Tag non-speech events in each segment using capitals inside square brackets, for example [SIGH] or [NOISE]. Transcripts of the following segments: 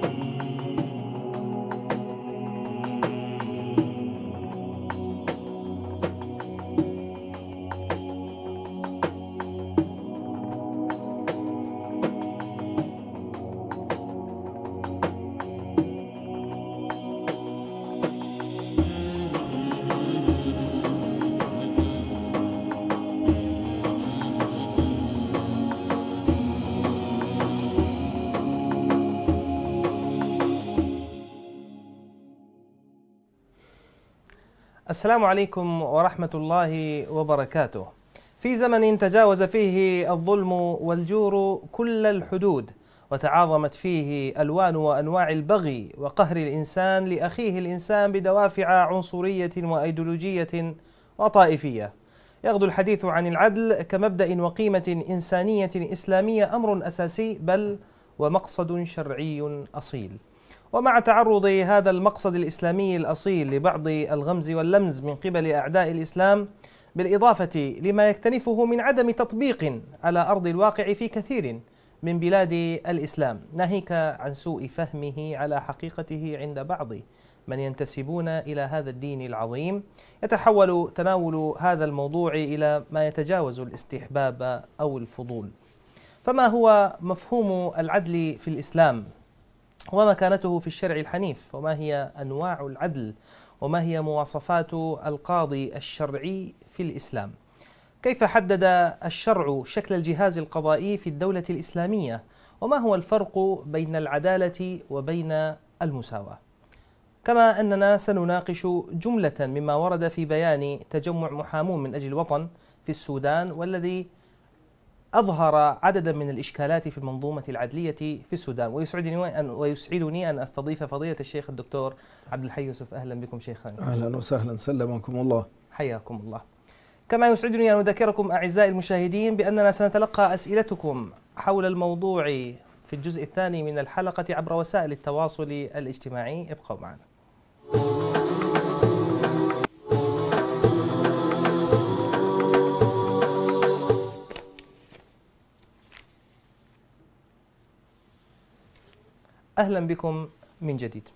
Thank you. السلام عليكم ورحمة الله وبركاته. في زمن تجاوز فيه الظلم والجور كل الحدود، وتعاظمت فيه ألوان وأنواع البغي وقهر الإنسان لأخيه الإنسان بدوافع عنصرية وأيديولوجية وطائفية. يغدو الحديث عن العدل كمبدأ وقيمة إنسانية إسلامية أمر أساسي بل ومقصد شرعي أصيل. ومع تعرض هذا المقصد الإسلامي الأصيل لبعض الغمز واللمز من قبل أعداء الإسلام بالإضافة لما يكتنفه من عدم تطبيق على أرض الواقع في كثير من بلاد الإسلام ناهيك عن سوء فهمه على حقيقته عند بعض من ينتسبون إلى هذا الدين العظيم يتحول تناول هذا الموضوع إلى ما يتجاوز الاستحباب أو الفضول فما هو مفهوم العدل في الإسلام ومكانته في الشرع الحنيف وما هي انواع العدل وما هي مواصفات القاضي الشرعي في الاسلام كيف حدد الشرع شكل الجهاز القضائي في الدوله الاسلاميه وما هو الفرق بين العداله وبين المساواه كما اننا سنناقش جمله مما ورد في بيان تجمع محامون من اجل الوطن في السودان والذي أظهر عددا من الإشكالات في المنظومة العدلية في السودان ويسعدني أن ويسعدني أن أستضيف فضيلة الشيخ الدكتور عبد الحي يوسف أهلا بكم شيخنا أهلا وسهلا سلمكم الله حياكم الله كما يسعدني أن أذكركم أعزائي المشاهدين بأننا سنتلقى أسئلتكم حول الموضوع في الجزء الثاني من الحلقة عبر وسائل التواصل الاجتماعي ابقوا معنا أهلا بكم من جديد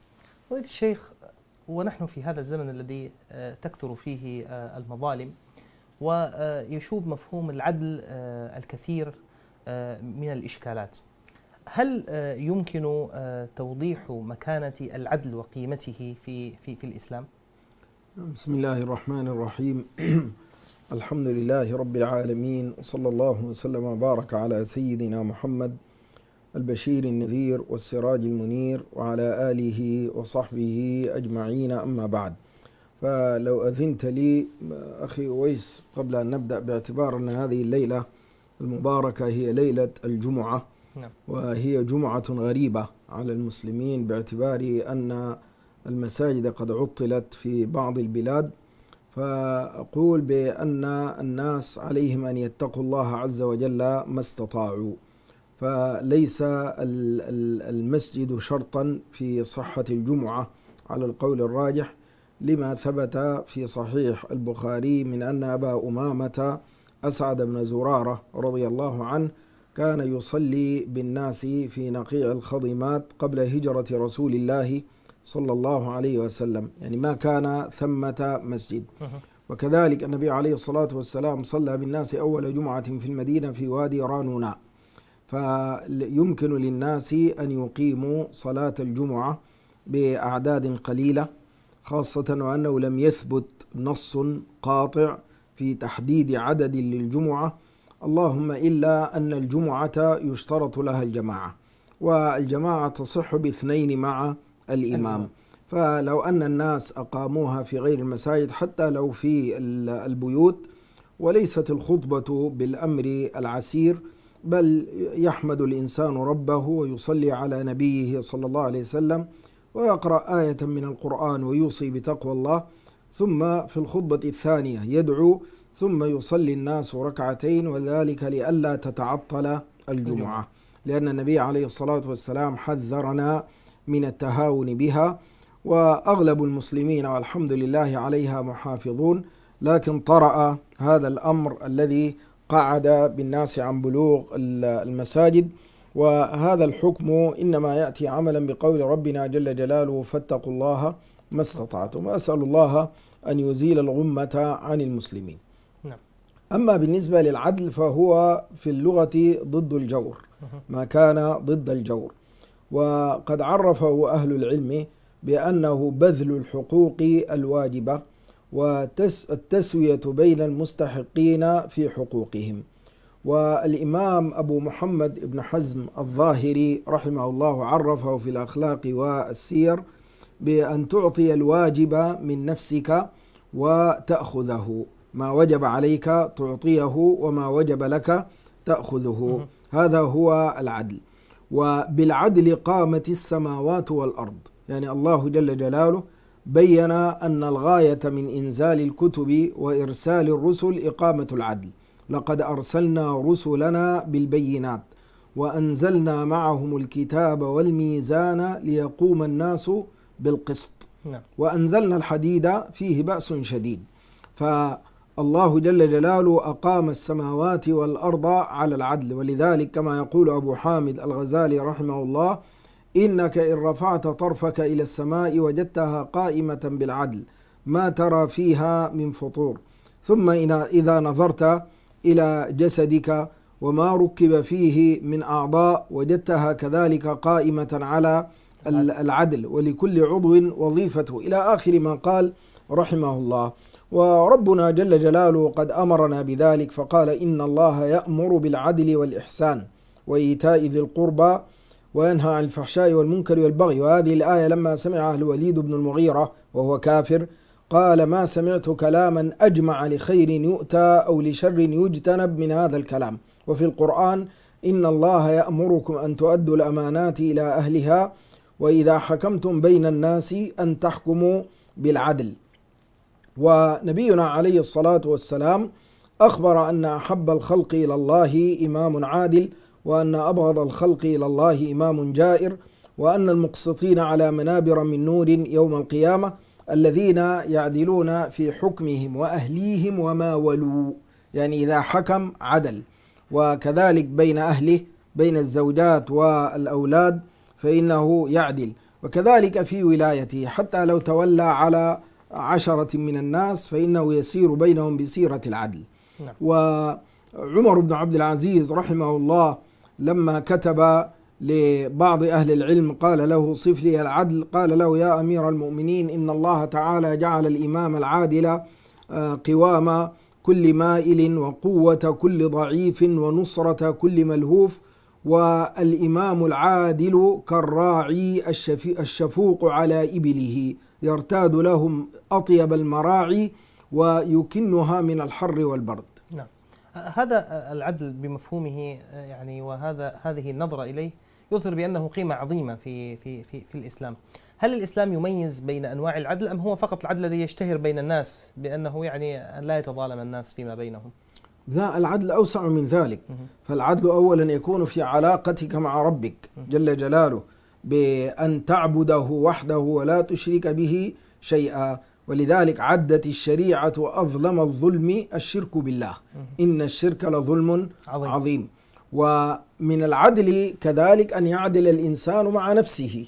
فضيلة الشيخ ونحن في هذا الزمن الذي آه، تكثر فيه آه، المظالم ويشوب مفهوم العدل آه، الكثير من الإشكالات هل يمكن توضيح مكانة العدل وقيمته في, في, في الإسلام؟ بسم الله الرحمن الرحيم [CLEARS THROAT] الحمد لله رب العالمين وصلى الله وسلم وبارك على سيدنا محمد البشير النذير والسراج المنير وعلى آله وصحبه أجمعين أما بعد فلو أذنت لي أخي أويس قبل أن نبدأ باعتبار أن هذه الليلة المباركة هي ليلة الجمعة نعم. وهي جمعة غريبة على المسلمين باعتبار أن المساجد قد عطلت في بعض البلاد فأقول بأن الناس عليهم أن يتقوا الله عز وجل ما استطاعوا فليس المسجد شرطا في صحة الجمعة على القول الراجح لما ثبت في صحيح البخاري من أن أبا أمامة أسعد بن زرارة رضي الله عنه كان يصلي بالناس في نقيع الخضمات قبل هجرة رسول الله صلى الله عليه وسلم يعني ما كان ثمة مسجد وكذلك النبي عليه الصلاة والسلام صلى بالناس أول جمعة في المدينة في وادي رانونا فيمكن للناس أن يقيموا صلاة الجمعة بأعداد قليلة خاصة وأنه لم يثبت نص قاطع في تحديد عدد للجمعة اللهم إلا أن الجمعة يشترط لها الجماعة والجماعة تصح باثنين مع الإمام فلو أن الناس أقاموها في غير المساجد حتى لو في البيوت وليست الخطبة بالأمر العسير بل يحمد الإنسان ربه ويصلي على نبيه صلى الله عليه وسلم ويقرأ آية من القرآن ويوصي بتقوى الله ثم في الخطبة الثانية يدعو ثم يصلي الناس ركعتين وذلك لئلا تتعطل الجمعة لأن النبي عليه الصلاة والسلام حذرنا من التهاون بها وأغلب المسلمين والحمد لله عليها محافظون لكن طرأ هذا الأمر الذي قعد بالناس عن بلوغ المساجد وهذا الحكم انما ياتي عملا بقول ربنا جل جلاله فاتقوا الله ما استطعتم واسال الله ان يزيل الغمه عن المسلمين. نعم. اما بالنسبه للعدل فهو في اللغه ضد الجور ما كان ضد الجور وقد عرفه اهل العلم بانه بذل الحقوق الواجبه والتسوية بين المستحقين في حقوقهم والإمام أبو محمد بن حزم الظاهري رحمه الله عرفه في الأخلاق والسير بأن تعطي الواجب من نفسك وتأخذه ما وجب عليك تعطيه وما وجب لك تأخذه هذا هو العدل وبالعدل قامت السماوات والأرض يعني الله جل جلاله بين أن الغاية من إنزال الكتب وإرسال الرسل إقامة العدل لقد أرسلنا رسلنا بالبينات وأنزلنا معهم الكتاب والميزان ليقوم الناس بالقسط نعم. وأنزلنا الحديد فيه بأس شديد فالله جل جلاله أقام السماوات والأرض على العدل ولذلك كما يقول أبو حامد الغزالي رحمه الله إنك إن رفعت طرفك إلى السماء وجدتها قائمة بالعدل ما ترى فيها من فطور ثم إذا نظرت إلى جسدك وما ركب فيه من أعضاء وجدتها كذلك قائمة على العدل ولكل عضو وظيفته إلى آخر ما قال رحمه الله وربنا جل جلاله قد أمرنا بذلك فقال إن الله يأمر بالعدل والإحسان وإيتاء ذي القربى وينهى عن الفحشاء والمنكر والبغي وهذه الآية لما سمعها الوليد بن المغيرة وهو كافر قال ما سمعت كلاما أجمع لخير يؤتى أو لشر يجتنب من هذا الكلام وفي القرآن إن الله يأمركم أن تؤدوا الأمانات إلى أهلها وإذا حكمتم بين الناس أن تحكموا بالعدل ونبينا عليه الصلاة والسلام أخبر أن أحب الخلق إلى الله إمام عادل وأن أبغض الخلق إلى الله إمام جائر وأن المقسطين على منابر من نور يوم القيامة الذين يعدلون في حكمهم وأهليهم وما ولوا يعني إذا حكم عدل وكذلك بين أهله بين الزوجات والأولاد فإنه يعدل وكذلك في ولايته حتى لو تولى على عشرة من الناس فإنه يسير بينهم بسيرة العدل نعم. وعمر بن عبد العزيز رحمه الله لما كتب لبعض أهل العلم قال له صف لي العدل قال له يا أمير المؤمنين إن الله تعالى جعل الإمام العادل آه، قوام كل مائل وقوة كل ضعيف ونصرة كل ملهوف والإمام العادل كالراعي الشفوق على إبله يرتاد لهم أطيب المراعي ويكنها من الحر والبرد هذا العدل بمفهومه يعني وهذا هذه النظرة إليه يظهر بأنه قيمة عظيمة في في في, في الإسلام. هل الإسلام يميز بين أنواع العدل أم هو فقط العدل الذي يشتهر بين الناس بأنه يعني لا يتظالم الناس فيما بينهم؟ لا العدل أوسع من ذلك فالعدل أولا يكون في علاقتك مع ربك جل جلاله بأن تعبده وحده ولا تشرك به شيئا ولذلك عدت الشريعة أظلم الظلم الشرك بالله إن الشرك لظلم عظيم, عظيم. ومن العدل كذلك أن يعدل الإنسان مع نفسه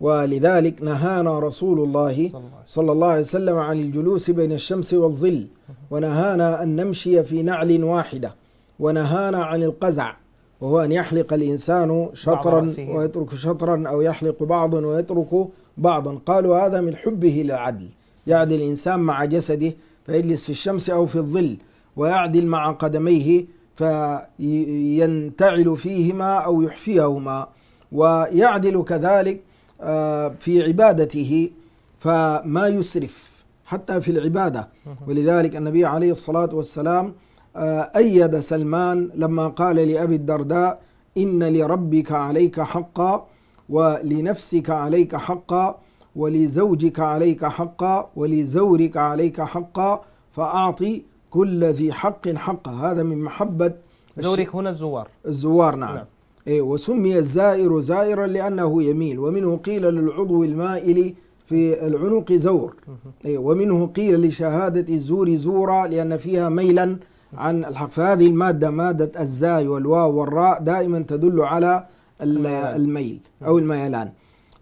ولذلك نهانا رسول الله صلى الله عليه وسلم عن الجلوس بين الشمس والظل ونهانا أن نمشي في نعل واحدة ونهانا عن القزع وهو أن يحلق الإنسان شطرا ويترك شطرا أو يحلق بعضا ويترك بعضا قالوا هذا من حبه للعدل يعدل الإنسان مع جسده فيجلس في الشمس أو في الظل ويعدل مع قدميه فينتعل فيهما أو يحفيهما ويعدل كذلك آه، في عبادته فما يسرف حتى في العبادة ولذلك النبي عليه الصلاة والسلام آه، أيد سلمان لما قال لأبي الدرداء إن لربك عليك حقا ولنفسك عليك حقا ولزوجك عليك حقا ولزورك عليك حقا فأعطي كل ذي حق حقه هذا من محبة زورك هنا الزوار الزوار نعم, نعم. إيه وسمي الزائر زائرا لأنه يميل ومنه قيل للعضو المائل في العنق زور إيه ومنه قيل لشهادة الزور زورا لأن فيها ميلا عن الحق فهذه المادة مادة الزاي والواو والراء دائما تدل على الميل أو الميلان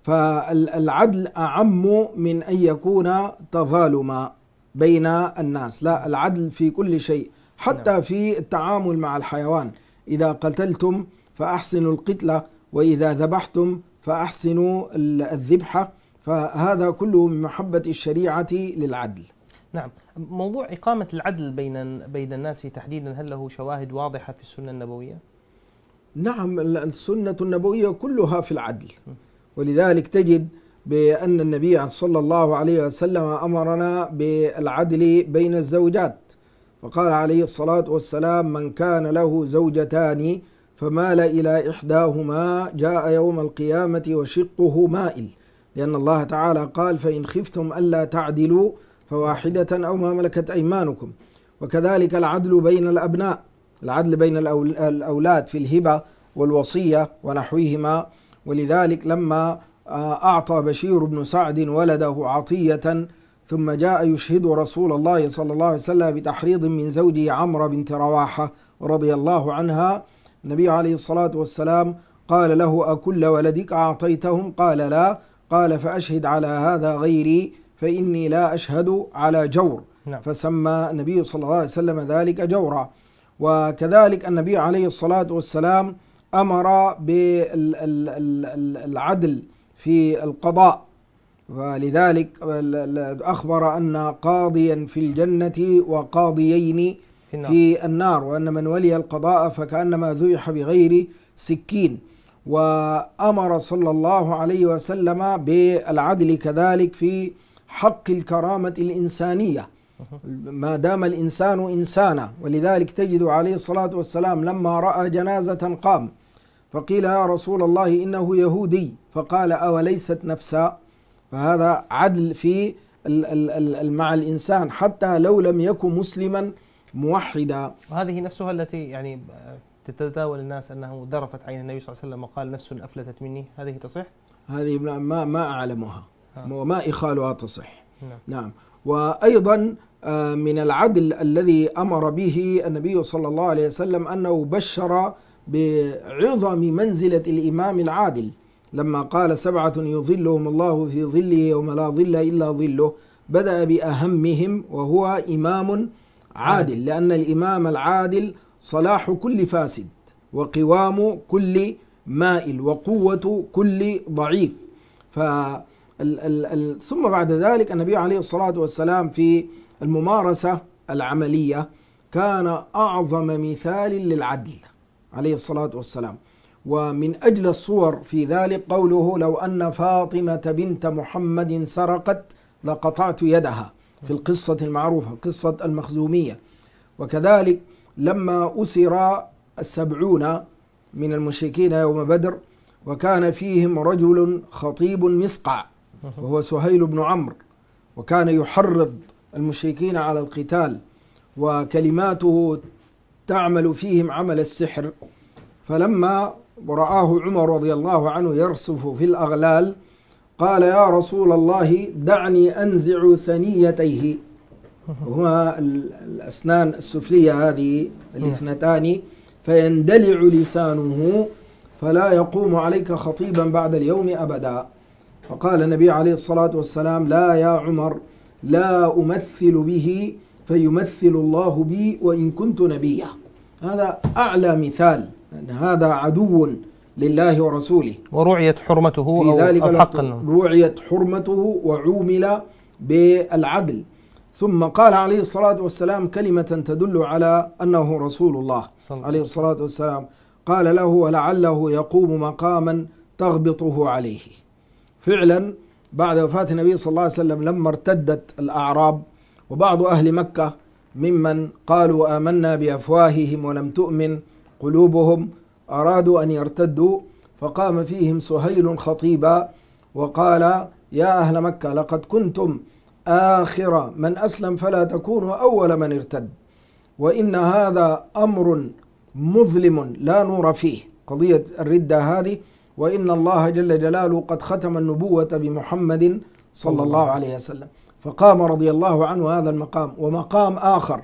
فالعدل أعم من أن يكون تظالما بين الناس لا العدل في كل شيء حتى نعم. في التعامل مع الحيوان إذا قتلتم فأحسنوا القتلة وإذا ذبحتم فأحسنوا الذبحة فهذا كله من محبة الشريعة للعدل نعم موضوع إقامة العدل بين بين الناس تحديدا هل له شواهد واضحة في السنة النبوية؟ نعم السنة النبوية كلها في العدل ولذلك تجد بأن النبي صلى الله عليه وسلم أمرنا بالعدل بين الزوجات وقال عليه الصلاة والسلام من كان له زوجتان فمال إلى إحداهما جاء يوم القيامة وشقه مائل لأن الله تعالى قال فإن خفتم ألا تعدلوا فواحدة أو ما ملكت أيمانكم وكذلك العدل بين الأبناء العدل بين الأولاد في الهبة والوصية ونحوهما ولذلك لما آه، أعطى بشير بن سعد ولده عطية ثم جاء يشهد رسول الله صلى الله عليه وسلم بتحريض من زوجه عمرو بنت رواحة رضي الله عنها النبي عليه الصلاة والسلام قال له أكل ولدك أعطيتهم قال لا قال فأشهد على هذا غيري فإني لا أشهد على جور نعم. فسمى النبي صلى الله عليه وسلم ذلك جورا وكذلك النبي عليه الصلاة والسلام امر بالعدل في القضاء ولذلك اخبر ان قاضيا في الجنه وقاضيين في النار, في النار وان من ولي القضاء فكانما ذبح بغير سكين وامر صلى الله عليه وسلم بالعدل كذلك في حق الكرامه الانسانيه ما دام الانسان انسانا ولذلك تجد عليه الصلاه والسلام لما راى جنازه قام فقيل يا رسول الله إنه يهودي فقال أوليست نفسا فهذا عدل في مع الإنسان حتى لو لم يكن مسلما موحدا وهذه نفسها التي يعني آه، تتداول الناس أنه ذرفت عين النبي صلى الله عليه وسلم وقال نفس أفلتت مني هذه تصح؟ هذه ما ما أعلمها وما آه. إخالها تصح نعم, نعم. وأيضا آه، من العدل الذي أمر به النبي صلى الله عليه وسلم أنه بشر بعظم منزلة الإمام العادل لما قال سبعة يظلهم الله في ظله يوم لا ظل إلا ظله بدأ بأهمهم وهو إمام عادل لأن الإمام العادل صلاح كل فاسد وقوام كل مائل وقوة كل ضعيف ف ثم بعد ذلك النبي عليه الصلاة والسلام في الممارسة العملية كان أعظم مثال للعدل عليه الصلاة والسلام ومن أجل الصور في ذلك قوله لو أن فاطمة بنت محمد سرقت لقطعت يدها في القصة المعروفة قصة المخزومية وكذلك لما أسر السبعون من المشركين يوم بدر وكان فيهم رجل خطيب مسقع وهو سهيل بن عمرو وكان يحرض المشركين على القتال وكلماته تعمل فيهم عمل السحر فلما رآه عمر رضي الله عنه يرصف في الأغلال قال يا رسول الله دعني أنزع ثنيتيه هما الأسنان السفلية هذه الاثنتان فيندلع لسانه فلا يقوم عليك خطيبا بعد اليوم أبدا فقال النبي عليه الصلاة والسلام لا يا عمر لا أمثل به فيمثل الله بي وإن كنت نبيا هذا أعلى مثال أن هذا عدو لله ورسوله ورعيت حرمته في ذلك أو رعيت حرمته وعومل بالعدل ثم قال عليه الصلاة والسلام كلمة تدل على أنه رسول الله عليه الصلاة والسلام قال له ولعله يقوم مقاما تغبطه عليه فعلا بعد وفاة النبي صلى الله عليه وسلم لما ارتدت الأعراب وبعض أهل مكة ممن قالوا آمنا بأفواههم ولم تؤمن قلوبهم أرادوا أن يرتدوا فقام فيهم سهيل خطيبا وقال يا أهل مكة لقد كنتم آخر من أسلم فلا تكونوا أول من ارتد وإن هذا أمر مظلم لا نور فيه قضية الردة هذه وإن الله جل جلاله قد ختم النبوة بمحمد صلى الله عليه وسلم فقام رضي الله عنه هذا المقام ومقام آخر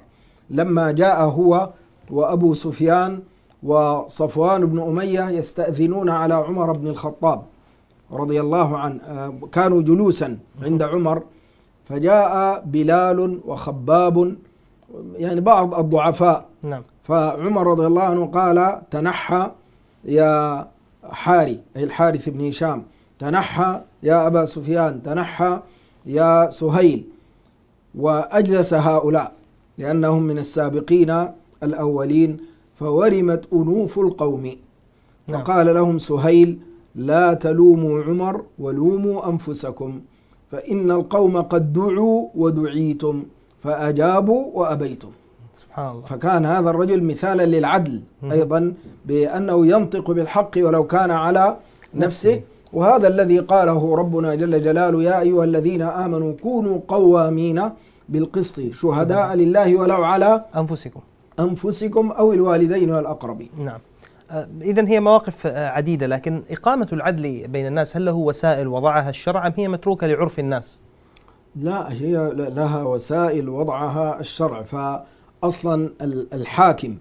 لما جاء هو وأبو سفيان وصفوان بن أمية يستأذنون على عمر بن الخطاب رضي الله عنه آه، كانوا جلوسا عند عمر فجاء بلال وخباب يعني بعض الضعفاء نعم. فعمر رضي الله عنه قال تنحى يا حاري أي الحارث بن هشام تنحى يا أبا سفيان تنحى يا سهيل وأجلس هؤلاء لأنهم من السابقين الأولين فورمت أنوف القوم وقال نعم. لهم سهيل لا تلوموا عمر ولوموا أنفسكم فإن القوم قد دعوا ودعيتم فأجابوا وأبيتم سبحان الله فكان هذا الرجل مثالا للعدل أيضا بأنه ينطق بالحق ولو كان على نفسه وهذا الذي قاله ربنا جل جلاله يا أيها الذين آمنوا كونوا قوامين بالقسط شهداء نعم. لله ولو على أنفسكم أنفسكم أو الوالدين والأقربين نعم آه، إذا هي مواقف آه، عديدة لكن إقامة العدل بين الناس هل له وسائل وضعها الشرع أم هي متروكة لعرف الناس؟ لا هي لها وسائل وضعها الشرع فأصلا الحاكم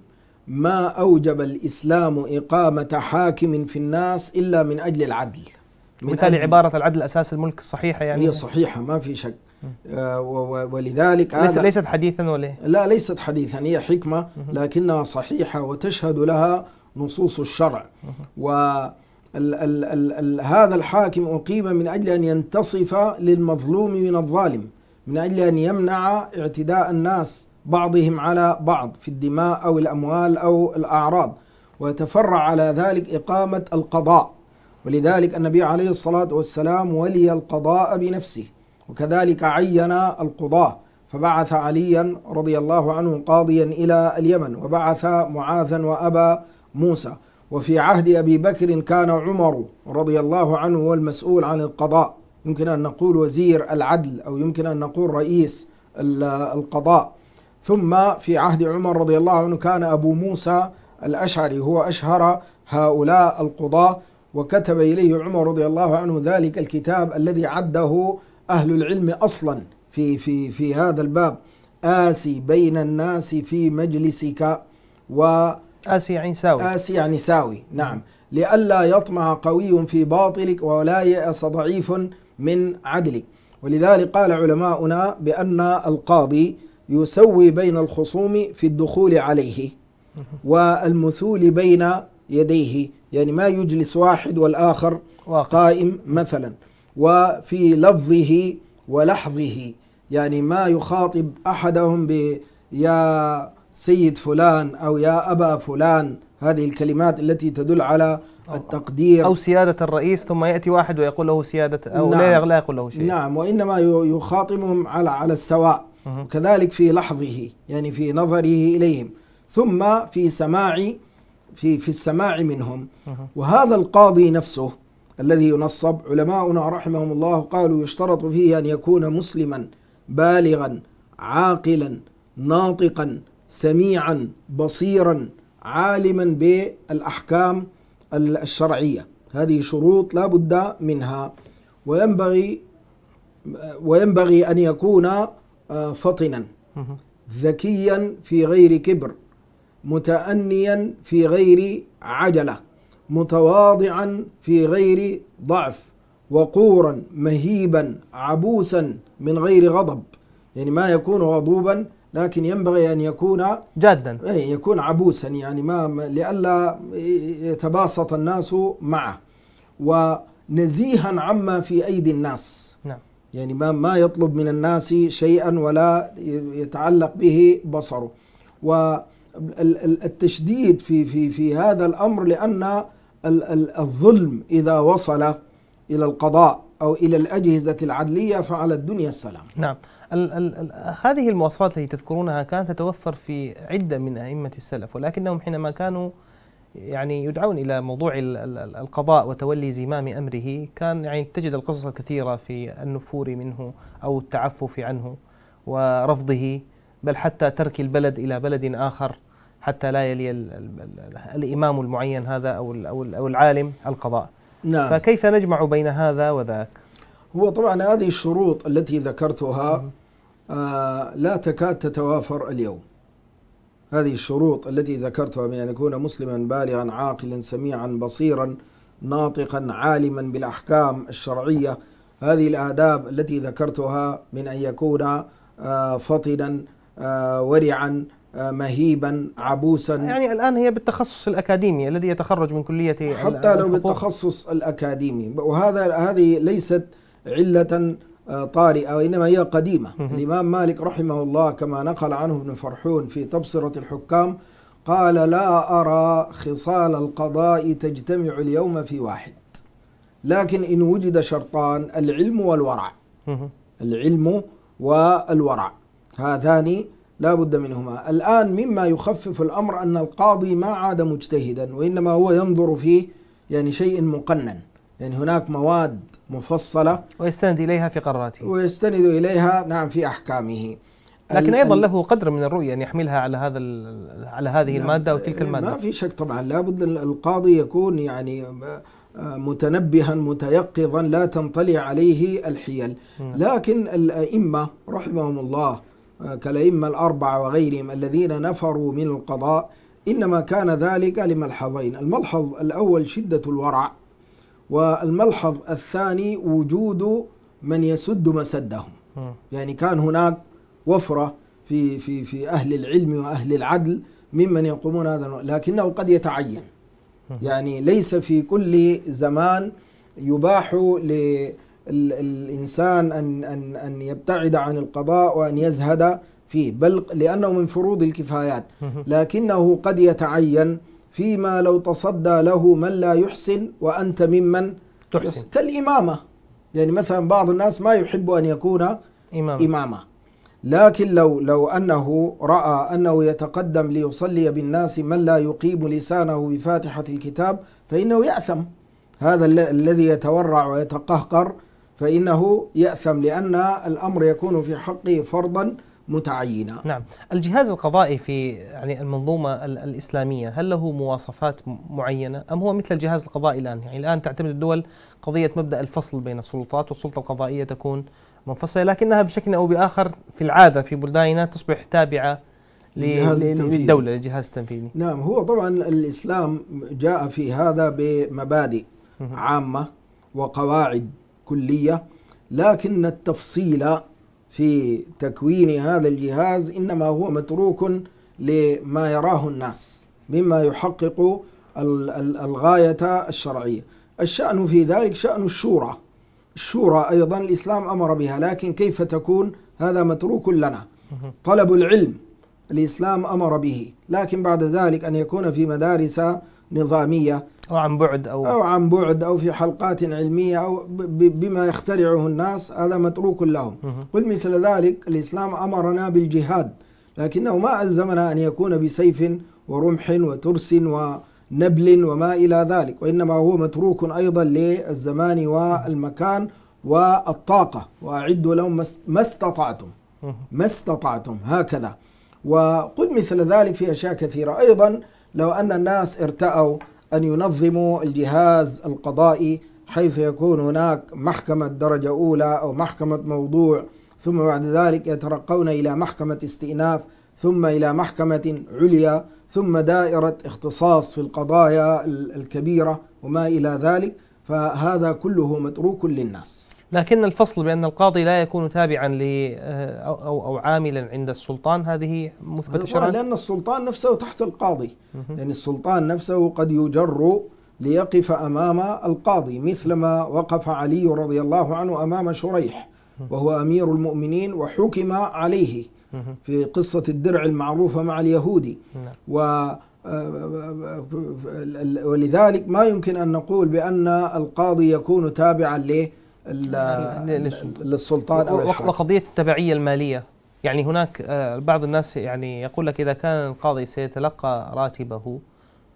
ما أوجب الإسلام إقامة حاكم في الناس إلا من أجل العدل وبالتالي عباره العدل اساس الملك الصحيحه يعني هي صحيحه ما في شك آه، ولذلك ليس ليست حديثا ولا إيه؟ لا ليست حديثا هي حكمه لكنها صحيحه وتشهد لها نصوص الشرع و ال ال هذا الحاكم أقيم من أجل أن ينتصف للمظلوم من الظالم من أجل أن يمنع اعتداء الناس بعضهم على بعض في الدماء أو الأموال أو الأعراض ويتفرع على ذلك إقامة القضاء ولذلك النبي عليه الصلاة والسلام ولي القضاء بنفسه وكذلك عين القضاة فبعث عليا رضي الله عنه قاضيا إلى اليمن وبعث معاذا وأبا موسى وفي عهد أبي بكر كان عمر رضي الله عنه هو المسؤول عن القضاء يمكن أن نقول وزير العدل أو يمكن أن نقول رئيس القضاء ثم في عهد عمر رضي الله عنه كان أبو موسى الأشعري هو أشهر هؤلاء القضاة وكتب إليه عمر رضي الله عنه ذلك الكتاب الذي عده أهل العلم أصلا في في في هذا الباب آسي بين الناس في مجلسك و آسي يعني ساوي آسي يعني ساوي نعم لئلا يطمع قوي في باطلك ولا يأس ضعيف من عدلك ولذلك قال علماؤنا بأن القاضي يسوي بين الخصوم في الدخول عليه والمثول بين يديه يعني ما يجلس واحد والآخر واقف. قائم مثلا وفي لفظه ولحظه يعني ما يخاطب أحدهم ب يا سيد فلان أو يا أبا فلان هذه الكلمات التي تدل على التقدير أو سيادة الرئيس ثم يأتي واحد ويقول له سيادة أو نعم لا, يقول له شيء نعم وإنما يخاطبهم على على السواء كذلك في لحظه يعني في نظره إليهم ثم في سماع في في السماع منهم وهذا القاضي نفسه الذي ينصب علماؤنا رحمهم الله قالوا يشترط فيه ان يكون مسلما بالغا عاقلا ناطقا سميعا بصيرا عالما بالاحكام الشرعيه هذه شروط لا بد منها وينبغي وينبغي ان يكون آه، فطنا ذكيا في غير كبر متأنيا في غير عجلة متواضعا في غير ضعف وقورا مهيبا عبوسا من غير غضب يعني ما يكون غضوبا لكن ينبغي ان يكون جادا اي يكون عبوسا يعني ما لئلا يتباسط الناس معه ونزيها عما في ايدي الناس نعم يعني ما ما يطلب من الناس شيئا ولا يتعلق به بصره و التشديد في في في هذا الامر لان الظلم اذا وصل الى القضاء او الى الاجهزه العدليه فعلى الدنيا السلام. نعم، الـ الـ الـ هذه المواصفات التي تذكرونها كانت تتوفر في عده من ائمه السلف ولكنهم حينما كانوا يعني يدعون الى موضوع القضاء وتولي زمام امره كان يعني تجد القصص الكثيره في النفور منه او التعفف عنه ورفضه بل حتى ترك البلد إلى بلد آخر حتى لا يلي الإمام المعين هذا أو أو العالم القضاء نعم فكيف نجمع بين هذا وذاك؟ هو طبعا هذه الشروط التي ذكرتها آه لا تكاد تتوافر اليوم هذه الشروط التي ذكرتها من أن يكون مسلما بالغا عاقلا سميعا بصيرا ناطقا عالما بالأحكام الشرعية هذه الآداب التي ذكرتها من أن يكون آه، فطنا آه، ورعا آه، مهيبا عبوسا يعني الان هي بالتخصص الاكاديمي الذي يتخرج من كليه حتى لو بالتخصص الاكاديمي وهذا هذه ليست عله آه، طارئه وانما هي قديمه الامام مالك رحمه الله كما نقل عنه ابن فرحون في تبصره الحكام قال لا ارى خصال القضاء تجتمع اليوم في واحد لكن ان وجد شرطان العلم والورع العلم والورع هذان لا بد منهما الآن مما يخفف الأمر أن القاضي ما عاد مجتهدا وإنما هو ينظر في يعني شيء مقنن يعني هناك مواد مفصلة ويستند إليها في قراراته ويستند إليها نعم في أحكامه لكن ايضا له قدر من الرؤيه ان يحملها على هذا على هذه نعم، الماده او تلك يعني الماده ما في شك طبعا لابد القاضي يكون يعني آه، متنبها متيقظا لا تنطلي عليه الحيل لكن الائمه رحمهم الله كالأئمة الأربعة وغيرهم الذين نفروا من القضاء إنما كان ذلك لملحظين الملحظ الأول شدة الورع والملحظ الثاني وجود من يسد مسدهم يعني كان هناك وفرة في في في أهل العلم وأهل العدل ممن يقومون هذا لكنه قد يتعين يعني ليس في كل زمان يباح الإنسان أن, أن, أن يبتعد عن القضاء وأن يزهد فيه بل لأنه من فروض الكفايات لكنه قد يتعين فيما لو تصدى له من لا يحسن وأنت ممن تحسن كالإمامة يعني مثلا بعض الناس ما يحب أن يكون امامه, إمامة لكن لو لو أنه رأى أنه يتقدم ليصلي بالناس من لا يقيم لسانه بفاتحة الكتاب فإنه يأثم هذا الذي يتورع ويتقهقر فإنه يأثم لأن الأمر يكون في حقه فرضا متعينا نعم الجهاز القضائي في يعني المنظومة الإسلامية هل له مواصفات معينة أم هو مثل الجهاز القضائي الآن يعني الآن تعتمد الدول قضية مبدأ الفصل بين السلطات والسلطة القضائية تكون منفصلة لكنها بشكل أو بآخر في العادة في بلداننا تصبح تابعة للجهاز للدولة للجهاز التنفيذي نعم هو طبعا الإسلام جاء في هذا بمبادئ عامة وقواعد كلية لكن التفصيل في تكوين هذا الجهاز إنما هو متروك لما يراه الناس مما يحقق الغاية الشرعية الشأن في ذلك شأن الشورى الشورى أيضا الإسلام أمر بها لكن كيف تكون هذا متروك لنا طلب العلم الإسلام أمر به لكن بعد ذلك أن يكون في مدارس نظامية أو عن بعد أو أو عن بعد أو في حلقات علمية أو بما يخترعه الناس هذا متروك لهم قل مثل ذلك الإسلام أمرنا بالجهاد لكنه ما ألزمنا أن يكون بسيف ورمح وترس ونبل وما إلى ذلك وإنما هو متروك أيضا للزمان والمكان والطاقة وأعدوا لهم ما استطعتم ما استطعتم هكذا وقل مثل ذلك في أشياء كثيرة أيضا لو أن الناس ارتأوا أن ينظموا الجهاز القضائي حيث يكون هناك محكمة درجة أولى أو محكمة موضوع ثم بعد ذلك يترقون إلى محكمة استئناف ثم إلى محكمة عليا ثم دائرة اختصاص في القضايا الكبيرة وما إلى ذلك فهذا كله متروك للناس لكن الفصل بأن القاضي لا يكون تابعا ل آه، أو, أو عاملا عند السلطان هذه مثبتة شرعا لأن السلطان نفسه تحت القاضي يعني السلطان نفسه قد يجر ليقف أمام القاضي مثلما وقف علي رضي الله عنه أمام شريح وهو أمير المؤمنين وحكم عليه في قصة الدرع المعروفة مع اليهودي نعم. و آه، آه، ولذلك ما يمكن أن نقول بأن القاضي يكون تابعا له للسلطان أو الحاكم وقضية التبعية المالية يعني هناك آه، بعض الناس يعني يقول لك إذا كان القاضي سيتلقى راتبه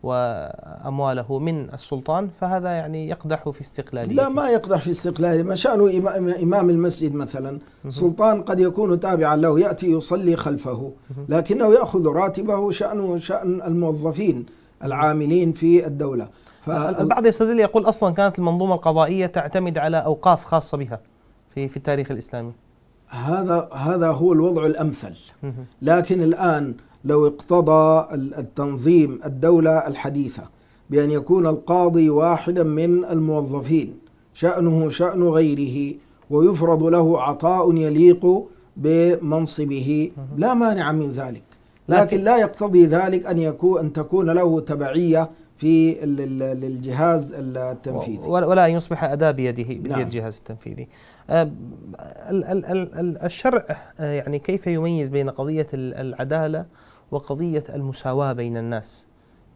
وأمواله من السلطان فهذا يعني يقدح في استقلاله لا ما يقدح في استقلاله ما شأنه إمام المسجد مثلا سلطان قد يكون تابعا له يأتي يصلي خلفه لكنه يأخذ راتبه شأنه شأن الموظفين العاملين في الدولة البعض يستدل يقول اصلا كانت المنظومه القضائيه تعتمد على اوقاف خاصه بها في في التاريخ الاسلامي هذا هذا هو الوضع الامثل لكن الان لو اقتضى التنظيم الدوله الحديثه بان يكون القاضي واحدا من الموظفين شانه شان غيره ويفرض له عطاء يليق بمنصبه لا مانع من ذلك لكن لا يقتضي ذلك ان يكون ان تكون له تبعيه في الجهاز التنفيذي ولا أن يصبح أداة بيده بيد نعم. الجهاز التنفيذي آه، الشرع آه، يعني كيف يميز بين قضية العدالة وقضية المساواة بين الناس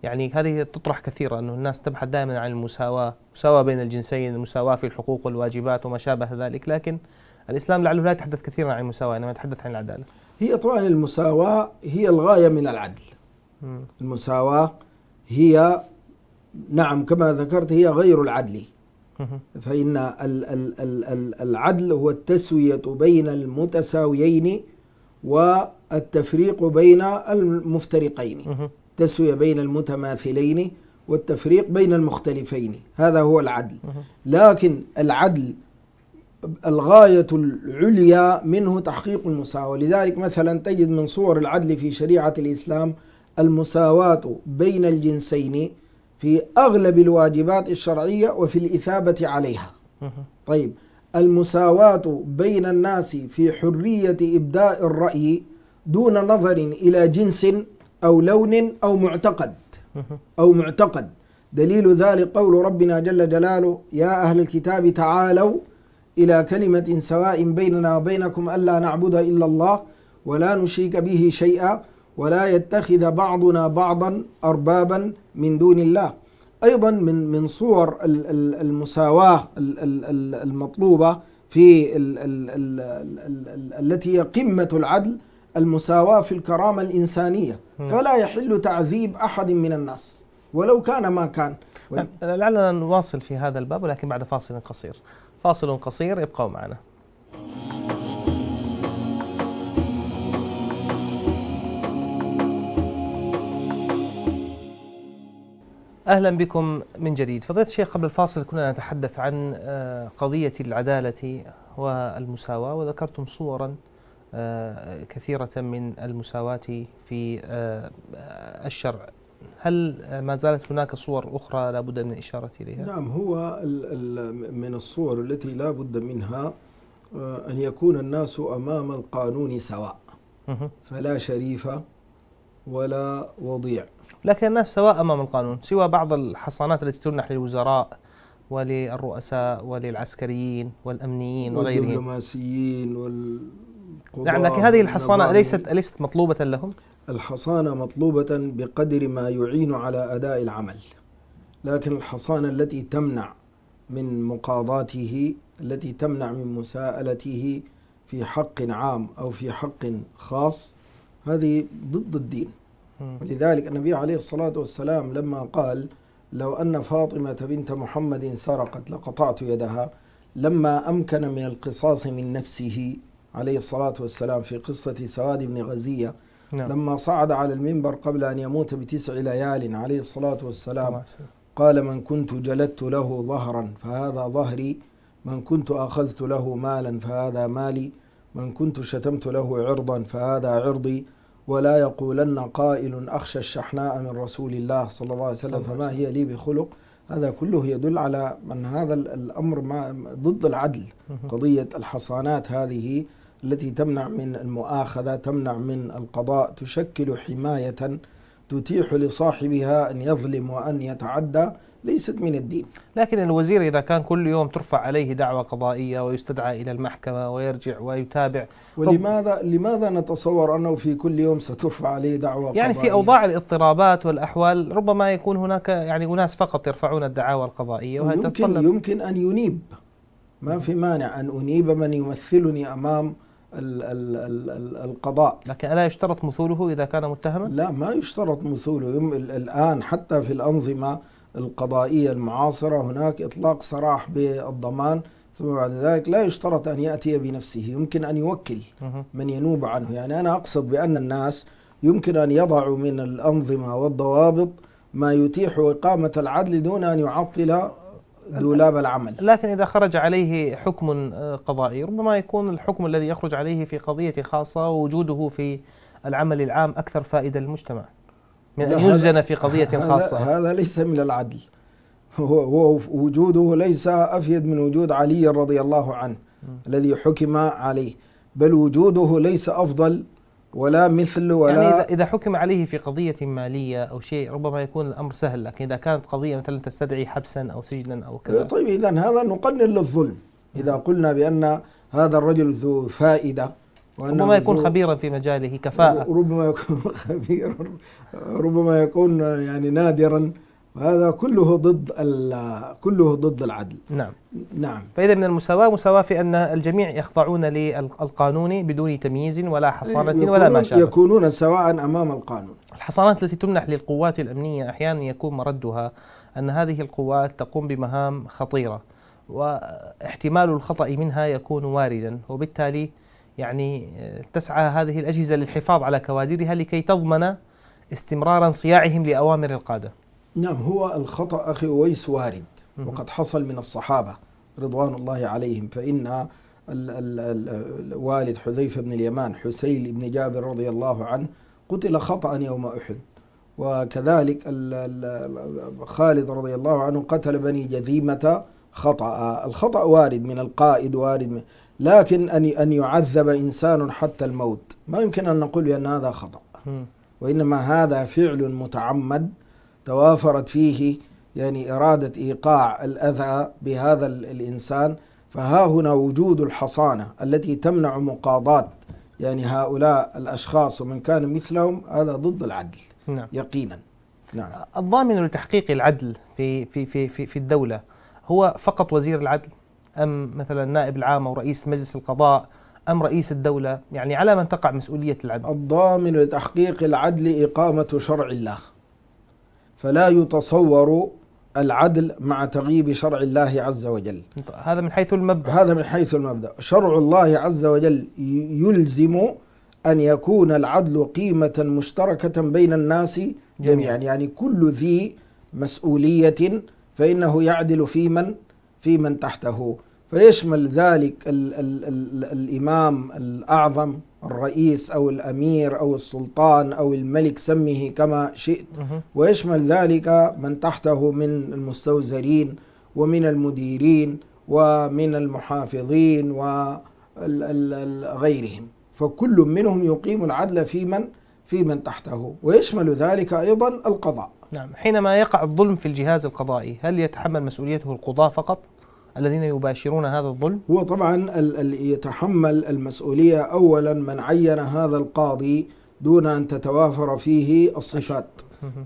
يعني هذه تطرح كثيرا أنه الناس تبحث دائما عن المساواة مساواة بين الجنسين المساواة في الحقوق والواجبات وما شابه ذلك لكن الإسلام لعله لا يتحدث كثيرا عن المساواة إنما يتحدث عن العدالة هي طبعا المساواة هي الغاية من العدل المساواة هي نعم كما ذكرت هي غير العدل فإن العدل هو التسوية بين المتساويين والتفريق بين المفترقين تسوية بين المتماثلين والتفريق بين المختلفين هذا هو العدل لكن العدل الغاية العليا منه تحقيق المساواة لذلك مثلا تجد من صور العدل في شريعة الإسلام المساواة بين الجنسين في أغلب الواجبات الشرعية وفي الإثابة عليها طيب المساواة بين الناس في حرية إبداء الرأي دون نظر إلى جنس أو لون أو معتقد أو معتقد دليل ذلك قول ربنا جل جلاله يا أهل الكتاب تعالوا إلى كلمة سواء بيننا وبينكم ألا نعبد إلا الله ولا نشرك به شيئا ولا يتخذ بعضنا بعضا أربابا من دون الله أيضا من من صور المساواة المطلوبة في التي هي قمة العدل المساواة في الكرامة الإنسانية فلا يحل تعذيب أحد من الناس ولو كان ما كان لعلنا نواصل في هذا الباب ولكن بعد فاصل قصير فاصل قصير ابقوا معنا أهلا بكم من جديد فضيلة الشيخ قبل الفاصل كنا نتحدث عن آه، قضية العدالة والمساواة وذكرتم صورا آه، كثيرة من المساواة في آه، الشرع هل ما زالت هناك صور أخرى لا بد من الإشارة إليها؟ نعم هو من الصور التي لا بد منها أن يكون الناس أمام القانون سواء فلا شريف ولا وضيع لكن الناس سواء امام القانون سوى بعض الحصانات التي تمنح للوزراء وللرؤساء وللعسكريين والامنيين وغيرهم والدبلوماسيين والقضاء نعم لكن هذه الحصانه ليست ليست مطلوبه لهم الحصانه مطلوبه بقدر ما يعين على اداء العمل لكن الحصانه التي تمنع من مقاضاته التي تمنع من مساءلته في حق عام او في حق خاص هذه ضد الدين ولذلك النبي عليه الصلاة والسلام لما قال لو أن فاطمة بنت محمد سرقت لقطعت يدها لما أمكن من القصاص من نفسه عليه الصلاة والسلام في قصة سواد بن غزية نعم. لما صعد على المنبر قبل أن يموت بتسع ليال عليه الصلاة والسلام قال من كنت جلدت له ظهرا فهذا ظهري من كنت أخذت له مالا فهذا مالي من كنت شتمت له عرضا فهذا عرضي ولا يقولن قائل أخشى الشحناء من رسول الله صلى الله عليه وسلم فما هي لي بخلق هذا كله يدل على أن هذا الأمر ما ضد العدل قضية الحصانات هذه التي تمنع من المؤاخذة تمنع من القضاء تشكل حماية تتيح لصاحبها أن يظلم وأن يتعدى ليست من الدين لكن الوزير إذا كان كل يوم ترفع عليه دعوة قضائية ويستدعى إلى المحكمة ويرجع ويتابع ولماذا لماذا نتصور أنه في كل يوم سترفع عليه دعوة يعني قضائية؟ في أوضاع الاضطرابات والأحوال ربما يكون هناك يعني أناس فقط يرفعون الدعاوى القضائية وهي يمكن, يمكن أن ينيب ما في مانع أن أنيب من يمثلني أمام الـ الـ الـ القضاء لكن ألا يشترط مثوله إذا كان متهما؟ لا ما يشترط مثوله الآن حتى في الأنظمة القضائية المعاصرة هناك إطلاق سراح بالضمان ثم بعد ذلك لا يشترط أن يأتي بنفسه يمكن أن يوكل من ينوب عنه يعني أنا أقصد بأن الناس يمكن أن يضعوا من الأنظمة والضوابط ما يتيح إقامة العدل دون أن يعطل دولاب العمل لكن إذا خرج عليه حكم آه، قضائي ربما يكون الحكم الذي يخرج عليه في قضية خاصة وجوده في العمل العام أكثر فائدة للمجتمع من أن يسجن في قضية خاصة هذا ليس من العدل هو وجوده ليس أفيد من وجود علي رضي الله عنه الذي حكم عليه بل وجوده ليس أفضل ولا مثل يعني ولا يعني إذا حكم عليه في قضية مالية أو شيء ربما يكون الأمر سهل لكن إذا كانت قضية مثلا تستدعي حبسا أو سجنا أو كذا طيب إذا هذا نقنن للظلم إذا قلنا بأن هذا الرجل ذو فائدة ربما يكون خبيرا في مجاله كفاءة ربما يكون [LAUGHS] خبيرا ربما يكون يعني نادرا وهذا كله ضد كله ضد العدل نعم نعم فإذا من المساواة مساواة في أن الجميع يخضعون للقانون بدون تمييز ولا حصانة ولا ما شابه يكونون سواء أمام القانون الحصانات التي تمنح للقوات الأمنية أحيانا يكون مردها أن هذه القوات تقوم بمهام خطيرة واحتمال الخطأ منها يكون واردا وبالتالي يعني آه، تسعى هذه الأجهزة للحفاظ على كوادرها لكي تضمن استمرار انصياعهم لأوامر القادة نعم هو الخطأ أخي أويس وارد وقد حصل من الصحابة رضوان الله عليهم فإن الوالد حذيفة بن اليمان حسين بن جابر رضي الله عنه قتل خطأ يوم أحد وكذلك خالد رضي الله عنه قتل بني جذيمة خطأ الخطأ وارد من القائد وارد من لكن أن أن يعذب إنسان حتى الموت ما يمكن أن نقول بأن هذا خطأ وإنما هذا فعل متعمد توافرت فيه يعني إرادة إيقاع الأذى بهذا الإنسان فها هنا وجود الحصانة التي تمنع مقاضاة يعني هؤلاء الأشخاص ومن كان مثلهم هذا ضد العدل نعم. يقينا نعم الضامن لتحقيق العدل في في في في الدولة هو فقط وزير العدل أم مثلا نائب العام أو رئيس مجلس القضاء أم رئيس الدولة يعني على من تقع مسؤولية العدل الضامن لتحقيق العدل إقامة شرع الله فلا يتصور العدل مع تغييب شرع الله عز وجل هذا من حيث المبدأ هذا من حيث المبدأ شرع الله عز وجل يلزم أن يكون العدل قيمة مشتركة بين الناس جميعا يعني كل ذي مسؤولية فإنه يعدل في من في من تحته فيشمل ذلك ال ال الـ الإمام الأعظم الرئيس أو الأمير أو السلطان أو الملك سمه كما شئت ويشمل ذلك من تحته من المستوزرين ومن المديرين ومن المحافظين وغيرهم فكل منهم يقيم العدل في من في من تحته ويشمل ذلك أيضا القضاء نعم حينما يقع الظلم في الجهاز القضائي هل يتحمل مسؤوليته القضاة فقط الذين يباشرون هذا الظلم؟ هو طبعا يتحمل المسؤولية أولا من عين هذا القاضي دون أن تتوافر فيه الصفات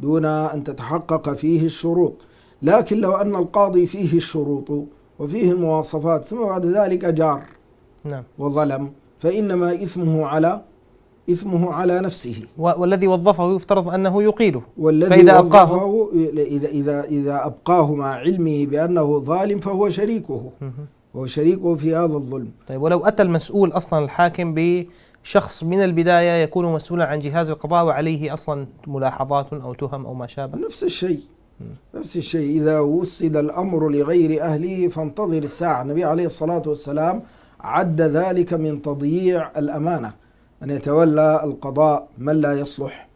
دون أن تتحقق فيه الشروط لكن لو أن القاضي فيه الشروط وفيه المواصفات ثم بعد ذلك جار نعم. وظلم فإنما إثمه على إثمه على نفسه والذي وظفه يفترض أنه يقيله والذي فإذا وظفه أبقاه إذا, إذا, إذا أبقاه مع علمه بأنه ظالم فهو شريكه هو شريكه في هذا الظلم طيب ولو أتى المسؤول أصلا الحاكم بشخص من البداية يكون مسؤولا عن جهاز القضاء وعليه أصلا ملاحظات أو تهم أو ما شابه نفس الشيء نفس الشيء إذا وسد الأمر لغير أهله فانتظر الساعة النبي عليه الصلاة والسلام عد ذلك من تضييع الأمانة أن يتولى القضاء من لا يصلح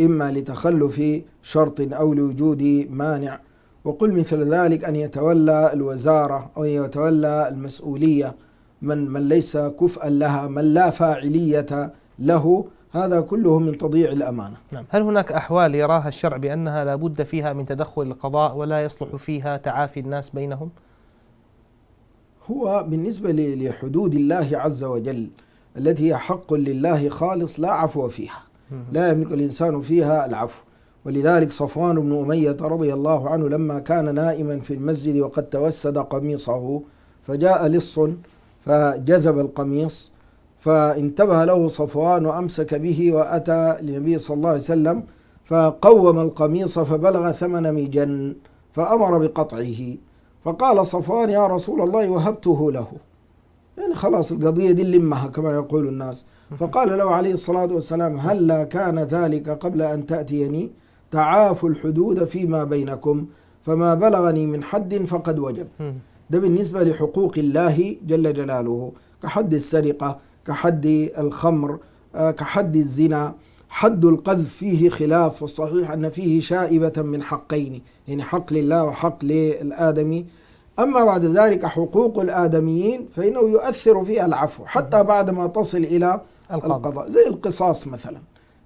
إما لتخلف شرط أو لوجود مانع وقل مثل ذلك أن يتولى الوزارة أو يتولى المسؤولية من من ليس كفءا لها من لا فاعلية له هذا كله من تضييع الأمانة نعم. هل هناك أحوال يراها الشرع بأنها لا بد فيها من تدخل القضاء ولا يصلح فيها تعافي الناس بينهم؟ هو بالنسبة لحدود الله عز وجل التي هي حق لله خالص لا عفو فيها لا يملك الإنسان فيها العفو ولذلك صفوان بن أمية رضي الله عنه لما كان نائما في المسجد وقد توسد قميصه فجاء لص فجذب القميص فانتبه له صفوان وأمسك به وأتى للنبي صلى الله عليه وسلم فقوم القميص فبلغ ثمن ميجن فأمر بقطعه فقال صفوان يا رسول الله وهبته له يعني خلاص القضية دي لمها كما يقول الناس فقال له عليه الصلاة والسلام هلا هل كان ذلك قبل أن تأتيني تعافوا الحدود فيما بينكم فما بلغني من حد فقد وجب ده بالنسبة لحقوق الله جل جلاله كحد السرقة كحد الخمر آه، كحد الزنا حد القذف فيه خلاف والصحيح أن فيه شائبة من حقين يعني حق لله وحق للآدمي أما بعد ذلك حقوق الآدميين فإنه يؤثر فيها العفو حتى بعد ما تصل إلى القضاء, القضاء زي القصاص مثلا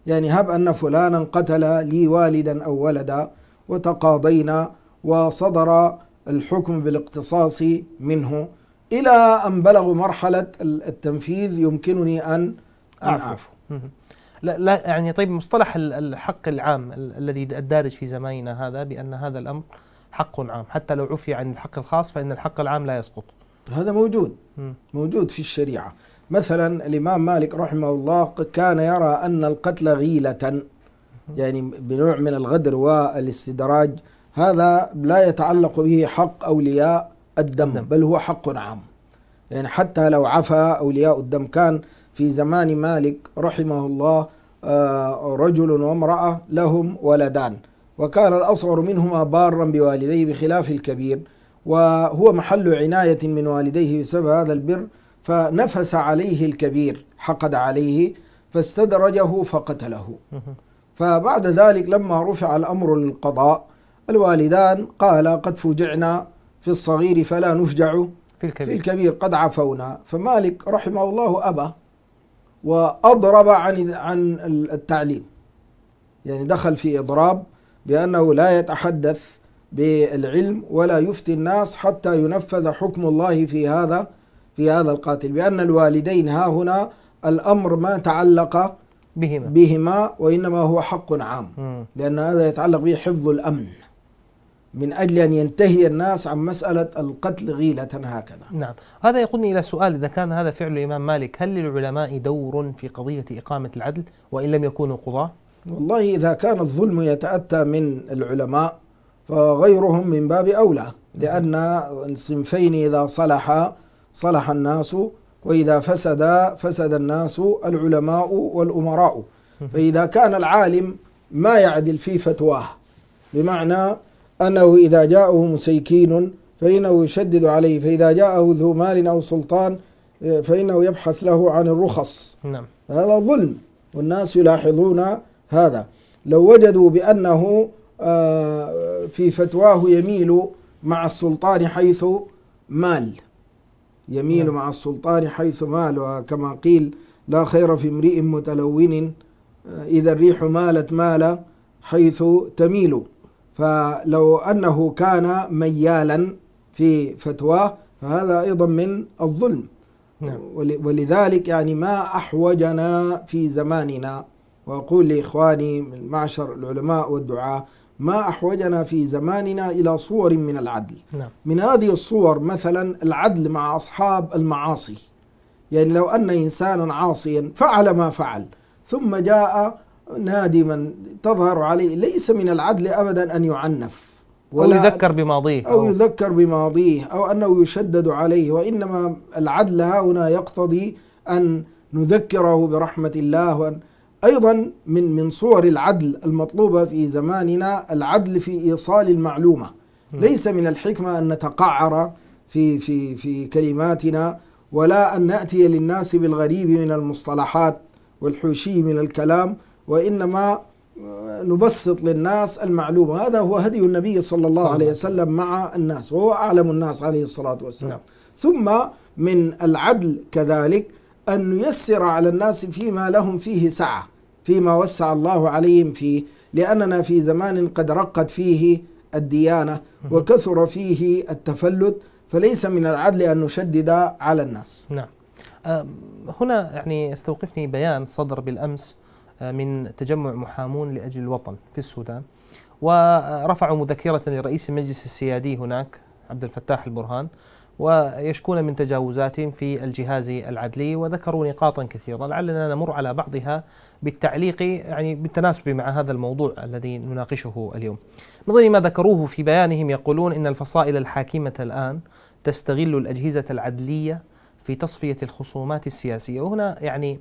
يعني هب أن فلانا قتل لي والدا أو ولدا وتقاضينا وصدر الحكم بالاقتصاص منه إلى أن بلغوا مرحلة التنفيذ يمكنني أن أعفو لا, لا يعني طيب مصطلح الحق العام الذي الدارج في زماننا هذا بأن هذا الأمر حق عام حتى لو عفي عن الحق الخاص فإن الحق العام لا يسقط هذا موجود موجود في الشريعة مثلا الإمام مالك رحمه الله كان يرى أن القتل غيلة يعني بنوع من الغدر والاستدراج هذا لا يتعلق به حق أولياء الدم, الدم. بل هو حق عام يعني حتى لو عفى أولياء الدم كان في زمان مالك رحمه الله آه، رجل وامرأة لهم ولدان وكان الأصغر منهما بارا بوالديه بخلاف الكبير وهو محل عناية من والديه بسبب هذا البر فنفس عليه الكبير حقد عليه فاستدرجه فقتله فبعد ذلك لما رفع الأمر للقضاء الوالدان قالا قد فجعنا في الصغير فلا نفجع في الكبير, في الكبير قد عفونا فمالك رحمه الله أبى وأضرب عن عن التعليم يعني دخل في إضراب بأنه لا يتحدث بالعلم ولا يفتي الناس حتى ينفذ حكم الله في هذا في هذا القاتل بأن الوالدين ها هنا الأمر ما تعلق بهما بهما وإنما هو حق عام م. لأن هذا يتعلق به حفظ الأمن من أجل أن ينتهي الناس عن مسألة القتل غيلة هكذا نعم هذا يقودني إلى سؤال إذا كان هذا فعل الإمام مالك هل للعلماء دور في قضية إقامة العدل وإن لم يكونوا قضاة؟ والله إذا كان الظلم يتأتى من العلماء فغيرهم من باب أولى لأن الصنفين إذا صلحا صلح الناس وإذا فسد فسد الناس العلماء والأمراء فإذا كان العالم ما يعدل في فتواه بمعنى أنه إذا جاءه مسيكين فإنه يشدد عليه فإذا جاءه ذو مال أو سلطان فإنه يبحث له عن الرخص نعم. هذا ظلم والناس يلاحظون هذا لو وجدوا بأنه آه، في فتواه يميل مع السلطان حيث مال يميل نعم. مع السلطان حيث مال وكما قيل لا خير في امرئ متلون آه، إذا الريح مالت مال حيث تميل فلو أنه كان ميالا في فتواه فهذا أيضا من الظلم نعم. ولذلك يعني ما أحوجنا في زماننا وأقول لإخواني من معشر العلماء والدعاء ما أحوجنا في زماننا إلى صور من العدل نعم. من هذه الصور مثلا العدل مع أصحاب المعاصي يعني لو أن إنسانا عاصيا فعل ما فعل ثم جاء نادما تظهر عليه ليس من العدل أبدا أن يعنف ولا أو يذكر بماضيه أو, أو يذكر بماضيه أو أنه يشدد عليه وإنما العدل هنا يقتضي أن نذكره برحمة الله وأن أيضا من من صور العدل المطلوبة في زماننا العدل في إيصال المعلومة ليس من الحكمة أن نتقعر في في في كلماتنا ولا أن نأتي للناس بالغريب من المصطلحات والحوشي من الكلام وإنما نبسط للناس المعلومة هذا هو هدي النبي صلى الله عليه وسلم مع الناس وهو أعلم الناس عليه الصلاة والسلام نعم. ثم من العدل كذلك أن نيسر على الناس فيما لهم فيه سعة فيما وسع الله عليهم فيه لأننا في زمان قد رقت فيه الديانة وكثر فيه التفلت فليس من العدل أن نشدد على الناس نعم هنا يعني استوقفني بيان صدر بالأمس من تجمع محامون لأجل الوطن في السودان ورفعوا مذكرة لرئيس المجلس السيادي هناك عبد الفتاح البرهان ويشكون من تجاوزات في الجهاز العدلي وذكروا نقاطا كثيرة لعلنا نمر على بعضها بالتعليق يعني بالتناسب مع هذا الموضوع الذي نناقشه اليوم من ضمن ما ذكروه في بيانهم يقولون إن الفصائل الحاكمة الآن تستغل الأجهزة العدلية في تصفية الخصومات السياسية وهنا يعني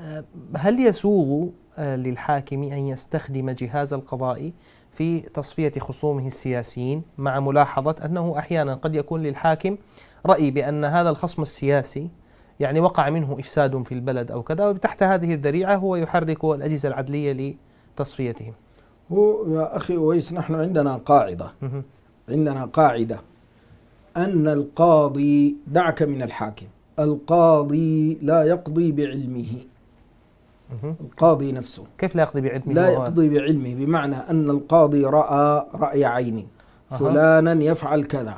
آه، هل يسوغ آه، للحاكم أن يستخدم جهاز القضائي في تصفية خصومه السياسيين مع ملاحظة أنه أحيانا قد يكون للحاكم رأي بأن هذا الخصم السياسي يعني وقع منه إفساد في البلد أو كذا وتحت هذه الذريعة هو يحرك الأجهزة العدلية لتصفيتهم هو يا أخي أويس نحن عندنا قاعدة عندنا قاعدة أن القاضي دعك من الحاكم القاضي لا يقضي بعلمه القاضي نفسه كيف لا يقضي بعلمه لا يقضي بعلمه بمعنى أن القاضي رأى رأي عين فلانا يفعل كذا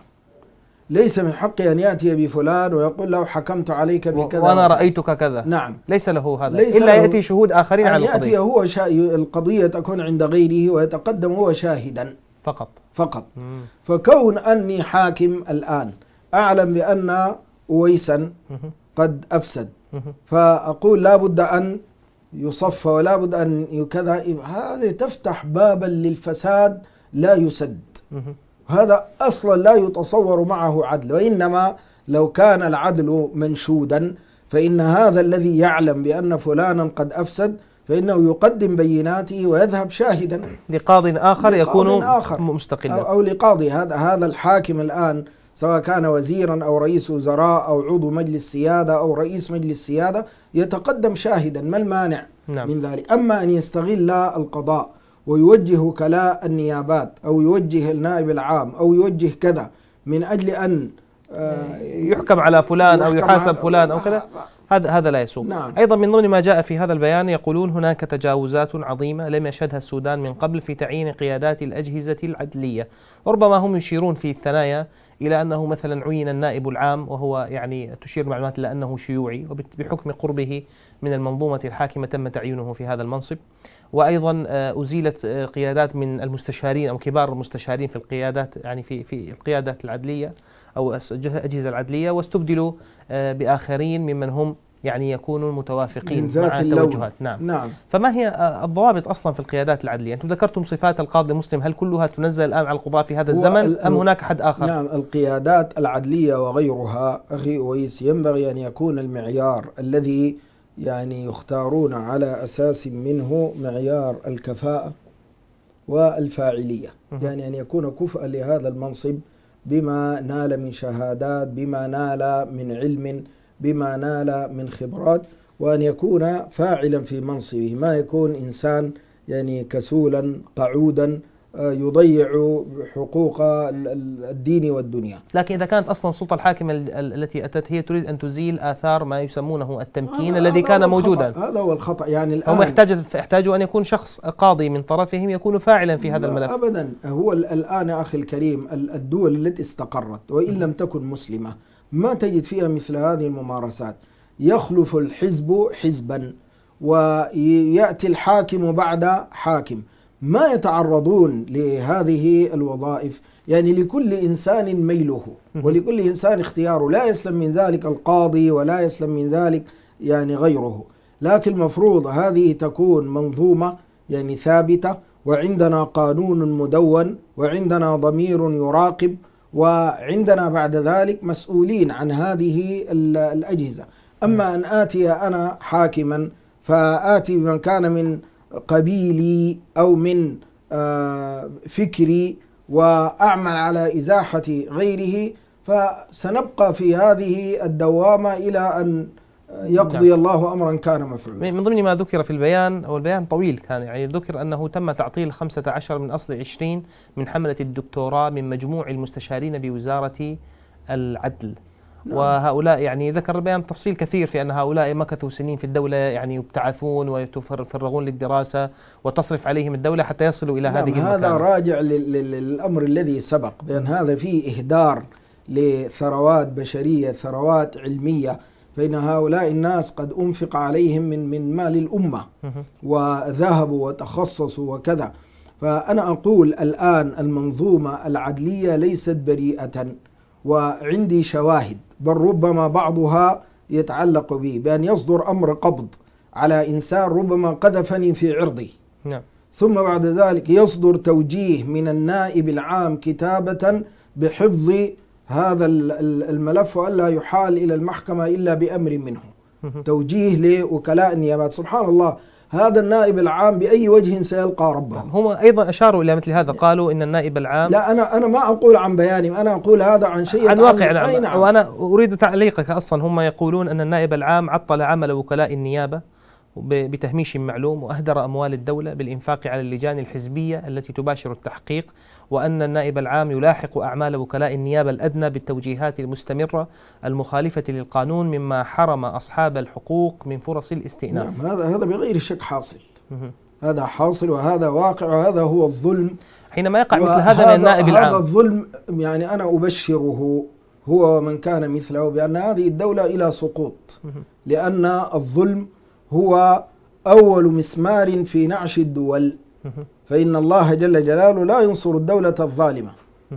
ليس من حقي أن يأتي بفلان ويقول له حكمت عليك بكذا وأنا رأيتك كذا نعم ليس له هذا ليس إلا يأتي شهود آخرين يعني على القضية يأتي هو شا... القضية تكون عند غيره ويتقدم هو شاهدا فقط فقط مم. فكون أني حاكم الآن أعلم بأن أويسا قد أفسد فأقول لا بد أن يصفى ولا بد أن كذا هذه تفتح بابا للفساد لا يسد هذا أصلا لا يتصور معه عدل وإنما لو كان العدل منشودا فإن هذا الذي يعلم بأن فلانا قد أفسد فإنه يقدم بيناته ويذهب شاهدا لقاض آخر لقاض يكون آخر مستقلا أو لقاضي هذا هذا الحاكم الآن سواء كان وزيرا أو رئيس وزراء أو عضو مجلس سيادة أو رئيس مجلس سيادة يتقدم شاهدا ما المانع نعم. من ذلك أما أن يستغل القضاء ويوجه كلاء النيابات أو يوجه النائب العام أو يوجه كذا من أجل أن آه، يحكم على فلان او يحاسب فلان او كذا آه، آه، هذا هذا لا يسوق نعم. ايضا من ضمن ما جاء في هذا البيان يقولون هناك تجاوزات عظيمه لم يشهدها السودان من قبل في تعيين قيادات الاجهزه العدليه ربما هم يشيرون في الثنايا إلى أنه مثلا عين النائب العام وهو يعني تشير المعلومات إلى أنه شيوعي وبحكم قربه من المنظومة الحاكمة تم تعيينه في هذا المنصب وايضا آه، ازيلت آه، قيادات من المستشارين او كبار المستشارين في القيادات يعني في في القيادات العدليه او الاجهزه العدليه واستبدلوا آه، باخرين ممن هم يعني يكونوا متوافقين مع التوجهات نعم. نعم فما هي الضوابط اصلا في القيادات العدليه انتم ذكرتم صفات القاضي مسلم هل كلها تنزل الان على القضاة في هذا الزمن ام هناك حد اخر نعم القيادات العدليه وغيرها اخي اويس ينبغي ان يكون المعيار الذي يعني يختارون على اساس منه معيار الكفاءه والفاعليه يعني ان يكون كفء لهذا المنصب بما نال من شهادات بما نال من علم بما نال من خبرات وأن يكون فاعلا في منصبه ما يكون إنسان يعني كسولا قعودا آه، يضيع حقوق الدين والدنيا لكن إذا كانت أصلا السلطة الحاكمة التي أتت هي تريد أن تزيل آثار ما يسمونه التمكين الذي كان موجودا هذا هو الخطأ يعني الآن هم يحتاجوا أن يكون شخص قاضي من طرفهم يكون فاعلا في هذا الملف أبدا هو الآن أخي الكريم الدول التي استقرت وإن لم تكن مسلمة ما تجد فيها مثل هذه الممارسات يخلف الحزب حزبا ويأتي الحاكم بعد حاكم ما يتعرضون لهذه الوظائف يعني لكل إنسان ميله ولكل إنسان اختياره لا يسلم من ذلك القاضي ولا يسلم من ذلك يعني غيره لكن المفروض هذه تكون منظومة يعني ثابتة وعندنا قانون مدون وعندنا ضمير يراقب وعندنا بعد ذلك مسؤولين عن هذه الأجهزة أما أن آتي أنا حاكما فآتي بمن كان من قبيلي أو من آه، فكري وأعمل على إزاحة غيره فسنبقى في هذه الدوامة إلى أن يقضي نعم. الله امرا كان مفعولا من ضمن ما ذكر في البيان هو البيان طويل كان يعني ذكر انه تم تعطيل 15 من اصل 20 من حمله الدكتوراه من مجموع المستشارين بوزاره العدل نعم. وهؤلاء يعني ذكر البيان تفصيل كثير في ان هؤلاء مكثوا سنين في الدوله يعني يبتعثون ويتفرغون للدراسه وتصرف عليهم الدوله حتى يصلوا الى نعم هذه المكانه. هذا راجع للامر الذي سبق بان هذا فيه اهدار لثروات بشريه، ثروات علميه فإن هؤلاء الناس قد أنفق عليهم من من مال الأمة وذهبوا وتخصصوا وكذا فأنا أقول الآن المنظومة العدلية ليست بريئة وعندي شواهد بل ربما بعضها يتعلق بي بأن يصدر أمر قبض على إنسان ربما قذفني في عرضي نعم. ثم بعد ذلك يصدر توجيه من النائب العام كتابة بحفظ هذا الملف والا يحال الى المحكمه الا بامر منه توجيه لوكلاء النيابات سبحان الله هذا النائب العام باي وجه سيلقى ربه نعم، هم ايضا اشاروا الى مثل هذا قالوا ان النائب العام لا انا انا ما اقول عن بياني انا اقول هذا عن شيء عن واقع نعم. وانا اريد تعليقك اصلا هم يقولون ان النائب العام عطل عمل وكلاء النيابه بتهميش معلوم وأهدر أموال الدولة بالإنفاق على اللجان الحزبية التي تباشر التحقيق وأن النائب العام يلاحق أعمال وكلاء النيابة الأدنى بالتوجيهات المستمرة المخالفة للقانون مما حرم أصحاب الحقوق من فرص الاستئناف نعم هذا هذا بغير شك حاصل هذا حاصل وهذا واقع وهذا هو الظلم حينما يقع مثل هذا من النائب العام هذا الظلم يعني أنا أبشره هو من كان مثله بأن هذه الدولة إلى سقوط لأن الظلم هو أول مسمار في نعش الدول فإن الله جل جلاله لا ينصر الدولة الظالمة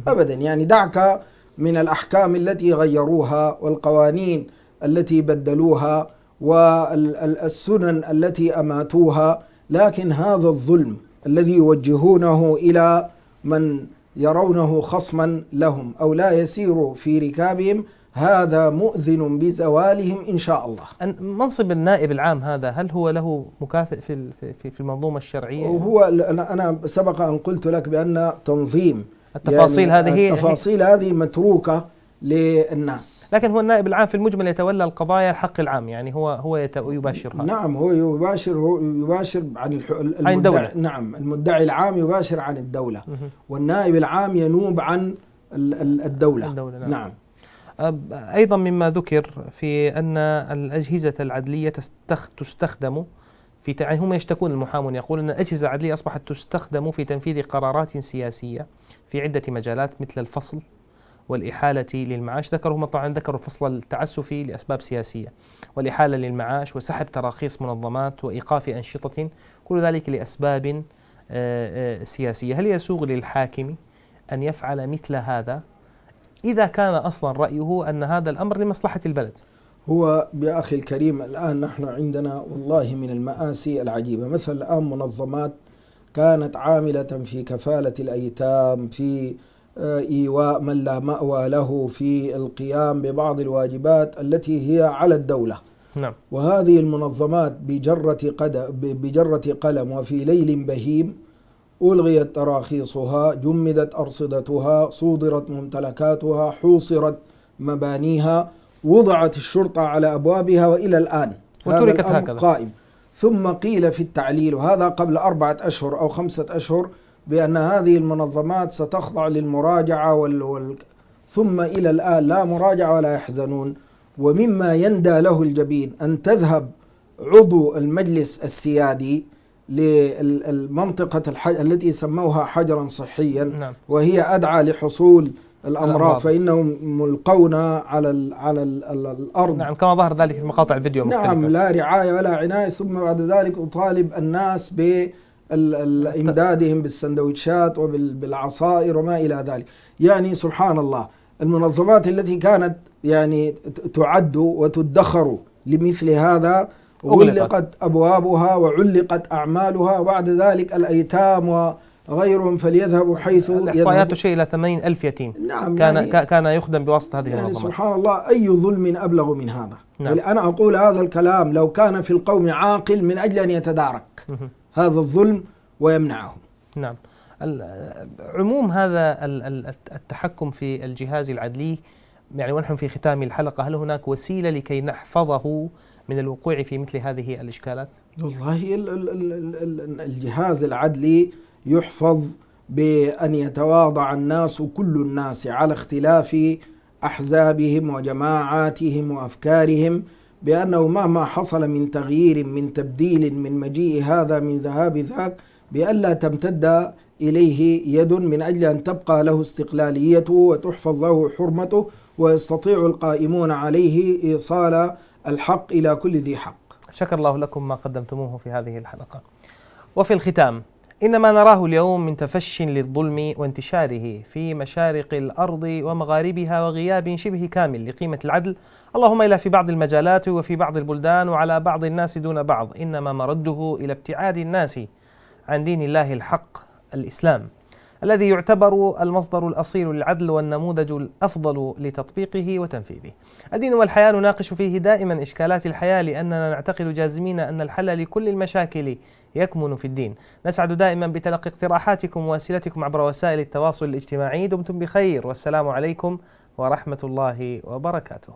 أبدا يعني دعك من الأحكام التي غيروها والقوانين التي بدلوها والسنن التي أماتوها لكن هذا الظلم الذي يوجهونه إلى من يرونه خصما لهم أو لا يسير في ركابهم هذا مؤذن بزوالهم إن شاء الله منصب النائب العام هذا هل هو له مكافئ في في في المنظومة الشرعية؟ هو أنا سبق أن قلت لك بأن تنظيم التفاصيل يعني هذه التفاصيل هذه متروكة للناس لكن هو النائب العام في المجمل يتولى القضايا الحق العام يعني هو هو يباشرها نعم هو يباشر هو يباشر عن المدعي عن الدولة نعم المدعي العام يباشر عن الدولة والنائب العام ينوب عن الدولة, الدولة نعم, نعم أيضا مما ذكر في أن الأجهزة العدلية تستخدم في يعني هم يشتكون المحامون يقول أن الأجهزة العدلية أصبحت تستخدم في تنفيذ قرارات سياسية في عدة مجالات مثل الفصل والإحالة للمعاش ذكروا هم طبعا ذكروا الفصل التعسفي لأسباب سياسية والإحالة للمعاش وسحب تراخيص منظمات وإيقاف أنشطة كل ذلك لأسباب آه، آه، سياسية هل يسوغ للحاكم أن يفعل مثل هذا إذا كان أصلا رأيه أن هذا الأمر لمصلحة البلد هو يا أخي الكريم الآن نحن عندنا والله من المآسي العجيبة مثل الآن منظمات كانت عاملة في كفالة الأيتام في آه، إيواء من لا مأوى له في القيام ببعض الواجبات التي هي على الدولة نعم. وهذه المنظمات بجرة, قدم بجرة قلم وفي ليل بهيم ألغيت تراخيصها جمدت أرصدتها صودرت ممتلكاتها حوصرت مبانيها وضعت الشرطة على أبوابها وإلى الآن هذا الأمر هكذا. قائم ثم قيل في التعليل وهذا قبل أربعة أشهر أو خمسة أشهر بأن هذه المنظمات ستخضع للمراجعة وال... وال... ثم إلى الآن لا مراجعة ولا يحزنون ومما يندى له الجبين أن تذهب عضو المجلس السيادي للمنطقة الحج التي سموها حجرا صحيا نعم. وهي أدعى لحصول الأمراض, الأمراض. فإنهم ملقون على ال على ال الأرض نعم كما ظهر ذلك في مقاطع الفيديو نعم، مختلفة. نعم لا رعاية ولا عناية ثم بعد ذلك أطالب الناس ب امدادهم بالسندويتشات وبالعصائر وما الى ذلك يعني سبحان الله المنظمات التي كانت يعني تعد وتدخر لمثل هذا أغلقت أبوابها وعلقت أعمالها وبعد ذلك الأيتام و غيرهم فليذهبوا حيث الإحصائيات تشير إلى 80000 يتيم نعم كان يعني كان يخدم بواسطة هذه يعني المنظمة سبحان الله أي ظلم أبلغ من هذا نعم. أنا أقول هذا الكلام لو كان في القوم عاقل من أجل أن يتدارك هذا الظلم ويمنعه نعم عموم هذا التحكم في الجهاز العدلي يعني ونحن في ختام الحلقة هل هناك وسيلة لكي نحفظه من الوقوع في مثل هذه الإشكالات؟ والله الجهاز العدلي يحفظ بأن يتواضع الناس كل الناس على اختلاف أحزابهم وجماعاتهم وأفكارهم بأنه مهما حصل من تغيير من تبديل من مجيء هذا من ذهاب ذاك بألا تمتد إليه يد من أجل أن تبقى له استقلاليته وتحفظ له حرمته ويستطيع القائمون عليه إيصال الحق إلى كل ذي حق شكر الله لكم ما قدمتموه في هذه الحلقة وفي الختام إن ما نراه اليوم من تفش للظلم وانتشاره في مشارق الأرض ومغاربها وغياب شبه كامل لقيمة العدل اللهم إلا في بعض المجالات وفي بعض البلدان وعلى بعض الناس دون بعض إنما مرده إلى ابتعاد الناس عن دين الله الحق الإسلام الذي يعتبر المصدر الأصيل للعدل والنموذج الأفضل لتطبيقه وتنفيذه الدين والحياة نناقش فيه دائما إشكالات الحياة لأننا نعتقد جازمين أن الحل لكل المشاكل يكمن في الدين نسعد دائما بتلقي اقتراحاتكم وأسئلتكم عبر وسائل التواصل الاجتماعي دمتم بخير والسلام عليكم ورحمة الله وبركاته